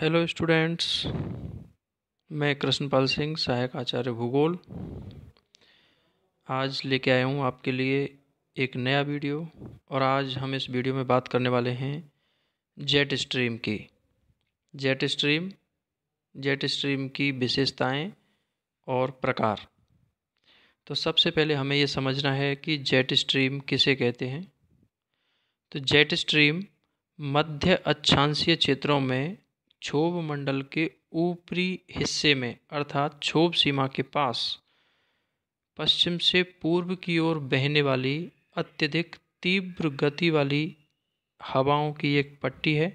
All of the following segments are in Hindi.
हेलो स्टूडेंट्स मैं कृष्णपाल सिंह सहायक आचार्य भूगोल आज लेके आया हूँ आपके लिए एक नया वीडियो और आज हम इस वीडियो में बात करने वाले हैं जेट स्ट्रीम की जेट स्ट्रीम जेट स्ट्रीम की विशेषताएं और प्रकार तो सबसे पहले हमें ये समझना है कि जेट स्ट्रीम किसे कहते हैं तो जेट स्ट्रीम मध्य अक्षांशीय क्षेत्रों में क्षोभ मंडल के ऊपरी हिस्से में अर्थात क्षोभ सीमा के पास पश्चिम से पूर्व की ओर बहने वाली अत्यधिक तीव्र गति वाली हवाओं की एक पट्टी है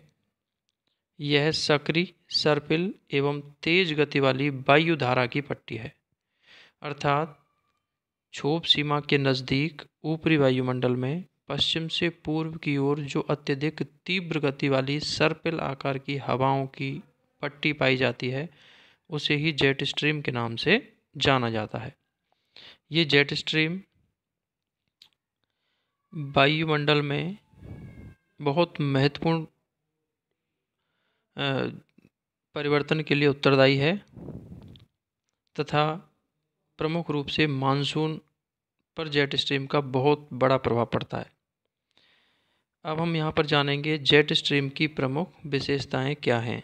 यह सक्रिय सर्पिल एवं तेज गति वाली वायु धारा की पट्टी है अर्थात क्षोभ सीमा के नज़दीक ऊपरी वायुमंडल में पश्चिम से पूर्व की ओर जो अत्यधिक तीव्र गति वाली सर्पिल आकार की हवाओं की पट्टी पाई जाती है उसे ही जेट स्ट्रीम के नाम से जाना जाता है ये जेट स्ट्रीम वायुमंडल में बहुत महत्वपूर्ण परिवर्तन के लिए उत्तरदायी है तथा प्रमुख रूप से मानसून पर जेट स्ट्रीम का बहुत बड़ा प्रभाव पड़ता है अब हम यहाँ पर जानेंगे जेट स्ट्रीम की प्रमुख विशेषताएं क्या हैं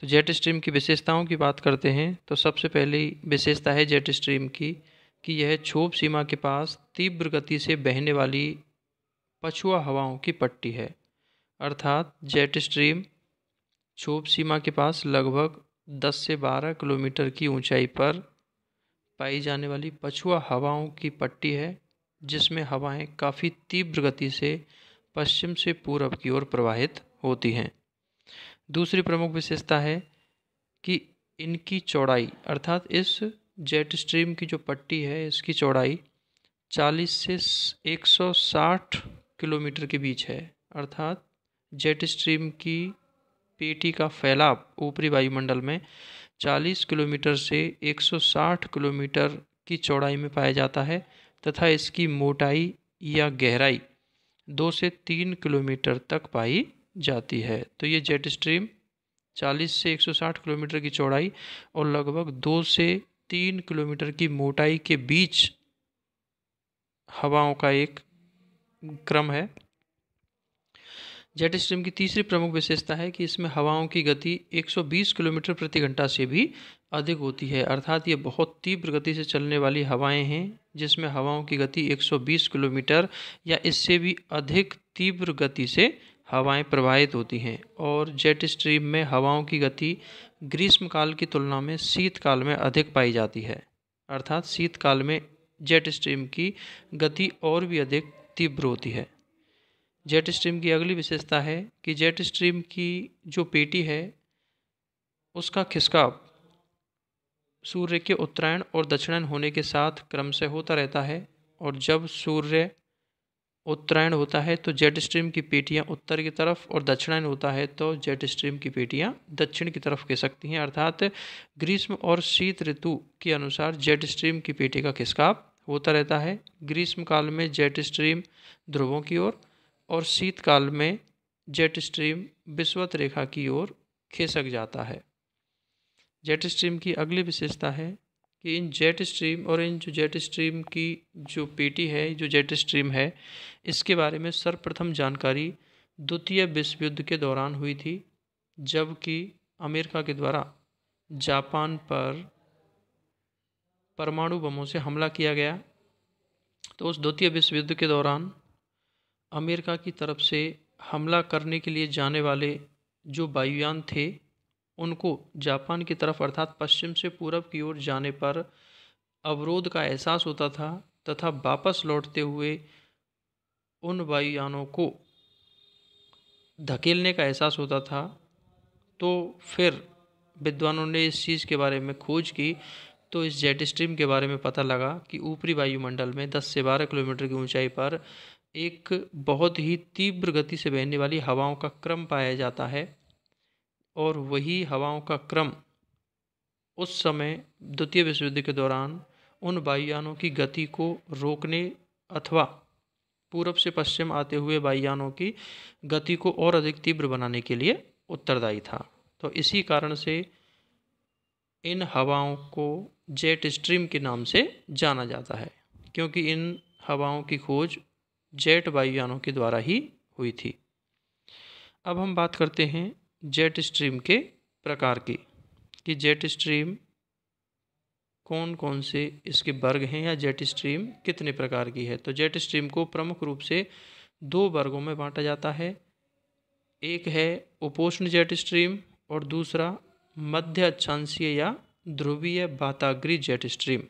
तो जेट स्ट्रीम की विशेषताओं की बात करते हैं तो सबसे पहली विशेषता है जेट स्ट्रीम की कि यह क्षोभ सीमा के पास तीव्र गति से बहने वाली पछुआ हवाओं की पट्टी है अर्थात जेट स्ट्रीम क्षोभ सीमा के पास लगभग 10 से 12 किलोमीटर की ऊंचाई पर पाई जाने वाली पछुआ हवाओं की पट्टी है जिसमें हवाएँ काफ़ी तीव्र गति से पश्चिम से पूर्व की ओर प्रवाहित होती हैं दूसरी प्रमुख विशेषता है कि इनकी चौड़ाई अर्थात इस जेट स्ट्रीम की जो पट्टी है इसकी चौड़ाई 40 से 160 किलोमीटर के बीच है अर्थात जेट स्ट्रीम की पेटी का फैलाव ऊपरी वायुमंडल में 40 किलोमीटर से 160 किलोमीटर की चौड़ाई में पाया जाता है तथा इसकी मोटाई या गहराई दो से तीन किलोमीटर तक पाई जाती है तो ये जेट स्ट्रीम 40 से 160 किलोमीटर की चौड़ाई और लगभग दो से तीन किलोमीटर की मोटाई के बीच हवाओं का एक क्रम है जेट स्ट्रीम की तीसरी प्रमुख विशेषता है कि इसमें हवाओं की गति 120 किलोमीटर प्रति घंटा से भी अधिक होती है अर्थात ये बहुत तीव्र गति से चलने वाली हवाएं हैं जिसमें हवाओं की गति 120 किलोमीटर या इससे भी अधिक तीव्र गति से हवाएं प्रवाहित होती हैं और जेट स्ट्रीम में हवाओं की गति ग्रीष्मकाल की तुलना में शीतकाल में अधिक पाई जाती है अर्थात शीतकाल में जेट स्ट्रीम की गति और भी अधिक तीव्र होती है जेट स्ट्रीम की अगली विशेषता है कि जेट स्ट्रीम की जो पेटी है उसका खिसकाव सूर्य के उत्तरायण और दक्षिणायन होने के साथ क्रम से होता रहता है और जब सूर्य उत्तरायण होता है तो जेट स्ट्रीम की पेटियाँ उत्तर की तरफ और दक्षिणायन होता है तो जेट स्ट्रीम की पेटियाँ दक्षिण की तरफ खिसकती हैं अर्थात ग्रीष्म और शीत ऋतु के अनुसार जेट स्ट्रीम की पेटी का खिसकाव होता रहता है ग्रीष्म काल में जेट स्ट्रीम ध्रुवों की ओर और शीतकाल में जेट स्ट्रीम विश्वत रेखा की ओर खिसक जाता है जेट स्ट्रीम की अगली विशेषता है कि इन जेट स्ट्रीम और इन जो जेट स्ट्रीम की जो पेटी है जो जेट स्ट्रीम है इसके बारे में सर्वप्रथम जानकारी द्वितीय विश्व युद्ध के दौरान हुई थी जबकि अमेरिका के द्वारा जापान पर परमाणु बमों से हमला किया गया तो उस द्वितीय विश्व युद्ध के दौरान अमेरिका की तरफ से हमला करने के लिए जाने वाले जो वायुयान थे उनको जापान की तरफ अर्थात पश्चिम से पूरब की ओर जाने पर अवरोध का एहसास होता था तथा वापस लौटते हुए उन वायुयानों को धकेलने का एहसास होता था तो फिर विद्वानों ने इस चीज़ के बारे में खोज की तो इस जेट स्ट्रीम के बारे में पता लगा कि ऊपरी वायुमंडल में 10 से 12 किलोमीटर की ऊंचाई पर एक बहुत ही तीव्र गति से बहने वाली हवाओं का क्रम पाया जाता है और वही हवाओं का क्रम उस समय द्वितीय विश्व युद्ध के दौरान उन वायुयानों की गति को रोकने अथवा पूरब से पश्चिम आते हुए वायुयानों की गति को और अधिक तीव्र बनाने के लिए उत्तरदायी था तो इसी कारण से इन हवाओं को जेट स्ट्रीम के नाम से जाना जाता है क्योंकि इन हवाओं की खोज जेट वायुयानों के द्वारा ही हुई थी अब हम बात करते हैं जेट स्ट्रीम के प्रकार की कि जेट स्ट्रीम कौन कौन से इसके वर्ग हैं या जेट स्ट्रीम कितने प्रकार की है तो जेट स्ट्रीम को प्रमुख रूप से दो वर्गों में बांटा जाता है एक है उपोष्ण जेट स्ट्रीम और दूसरा मध्य अक्षांशीय या ध्रुवीय बाताग्री जेट स्ट्रीम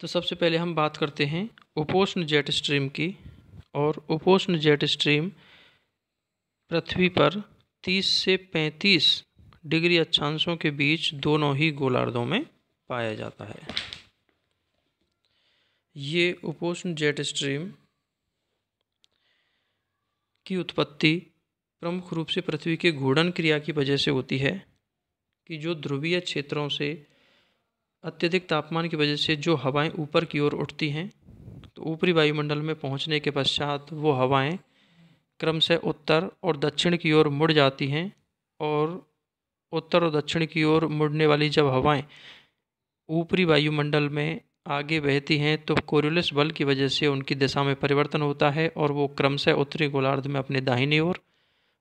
तो सबसे पहले हम बात करते हैं उपोष्ण जेट स्ट्रीम की और उपोष्ण जेट स्ट्रीम पृथ्वी पर 30 से 35 डिग्री अक्षांशों के बीच दोनों ही गोलार्धों में पाया जाता है ये उपोष्ण जेट स्ट्रीम की उत्पत्ति प्रमुख रूप से पृथ्वी के घूर्णन क्रिया की वजह से होती है कि जो ध्रुवीय क्षेत्रों से अत्यधिक तापमान की वजह से जो हवाएं ऊपर की ओर उठती हैं तो ऊपरी वायुमंडल में पहुंचने के पश्चात वो हवाएं क्रम से उत्तर और दक्षिण की ओर मुड़ जाती हैं और उत्तर और दक्षिण की ओर मुड़ने वाली जब हवाएं ऊपरी वायुमंडल में आगे बहती हैं तो कोरियोलिस बल की वजह से उनकी दिशा में परिवर्तन होता है और वो क्रमशः उत्तरी गोलार्ध में अपने दाहिनी ओर और,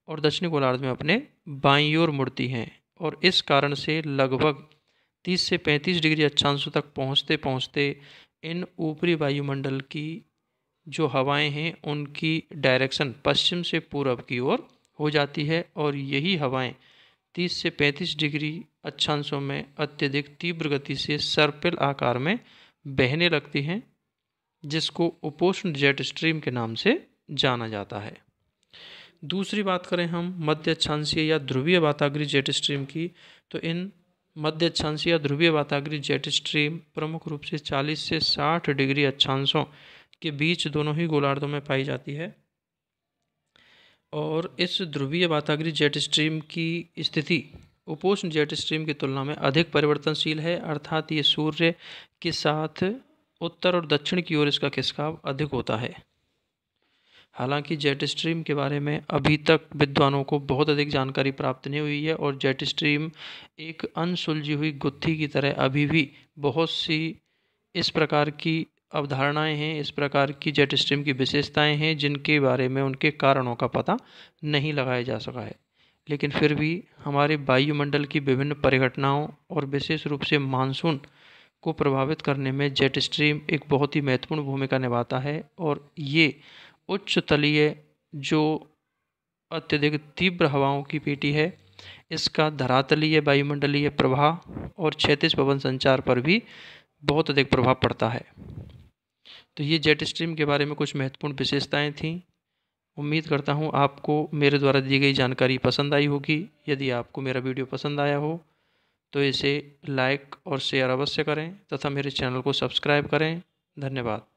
और दक्षिणी गोलार्ध में अपने बाईं ओर मुड़ती हैं और इस कारण से लगभग तीस से पैंतीस डिग्री अक्षांशों तक पहुँचते पहुँचते इन ऊपरी वायुमंडल की जो हवाएं हैं उनकी डायरेक्शन पश्चिम से पूरब की ओर हो जाती है और यही हवाएं 30 से 35 डिग्री अक्षांशों में अत्यधिक तीव्र गति से सर्पिल आकार में बहने लगती हैं जिसको उपोष्ण जेट स्ट्रीम के नाम से जाना जाता है दूसरी बात करें हम मध्य अक्षांशीय या ध्रुवीय वातागरी जेट स्ट्रीम की तो इन मध्य अक्षांश या ध्रुवीय वाताग्री जेट स्ट्रीम प्रमुख रूप से 40 से 60 डिग्री अक्षांशों के बीच दोनों ही गोलार्धों में पाई जाती है और इस ध्रुवीय वाताग्री जेट स्ट्रीम की स्थिति उपोष्ण जेट स्ट्रीम की तुलना में अधिक परिवर्तनशील है अर्थात ये सूर्य के साथ उत्तर और दक्षिण की ओर इसका खिसकाव अधिक होता है हालांकि जेट स्ट्रीम के बारे में अभी तक विद्वानों को बहुत अधिक जानकारी प्राप्त नहीं हुई है और जेट स्ट्रीम एक अनसुलझी हुई गुत्थी की तरह अभी भी बहुत सी इस प्रकार की अवधारणाएं हैं इस प्रकार की जेट स्ट्रीम की विशेषताएं हैं जिनके बारे में उनके कारणों का पता नहीं लगाया जा सका है लेकिन फिर भी हमारे वायुमंडल की विभिन्न परिघटनाओं और विशेष रूप से मानसून को प्रभावित करने में जेट स्ट्रीम एक बहुत ही महत्वपूर्ण भूमिका निभाता है और ये उच्च तलीय जो अत्यधिक तीव्र हवाओं की पेटी है इसका धरातलीय वायुमंडलीय प्रभाव और क्षैतिज पवन संचार पर भी बहुत अधिक प्रभाव पड़ता है तो ये जेट स्ट्रीम के बारे में कुछ महत्वपूर्ण विशेषताएं थीं उम्मीद करता हूँ आपको मेरे द्वारा दी गई जानकारी पसंद आई होगी यदि आपको मेरा वीडियो पसंद आया हो तो इसे लाइक और शेयर अवश्य करें तथा मेरे चैनल को सब्सक्राइब करें धन्यवाद